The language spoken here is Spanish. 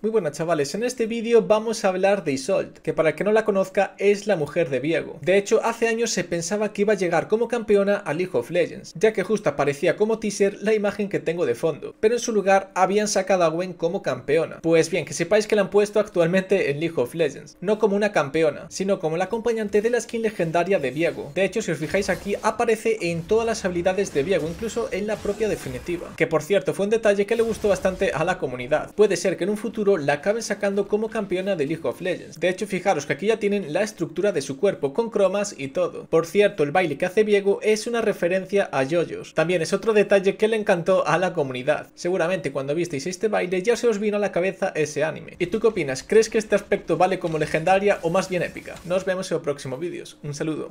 Muy buenas chavales, en este vídeo vamos a hablar de Isolt, que para el que no la conozca es la mujer de Viego. De hecho, hace años se pensaba que iba a llegar como campeona a League of Legends, ya que justo aparecía como teaser la imagen que tengo de fondo, pero en su lugar habían sacado a Gwen como campeona. Pues bien, que sepáis que la han puesto actualmente en League of Legends, no como una campeona, sino como la acompañante de la skin legendaria de Viego. De hecho, si os fijáis aquí, aparece en todas las habilidades de Viego, incluso en la propia definitiva, que por cierto fue un detalle que le gustó bastante a la comunidad. Puede ser que en un futuro la acaben sacando como campeona de League of Legends. De hecho, fijaros que aquí ya tienen la estructura de su cuerpo con cromas y todo. Por cierto, el baile que hace Diego es una referencia a Yoyos. También es otro detalle que le encantó a la comunidad. Seguramente cuando visteis este baile ya se os vino a la cabeza ese anime. ¿Y tú qué opinas? ¿Crees que este aspecto vale como legendaria o más bien épica? Nos vemos en los próximos vídeos. Un saludo.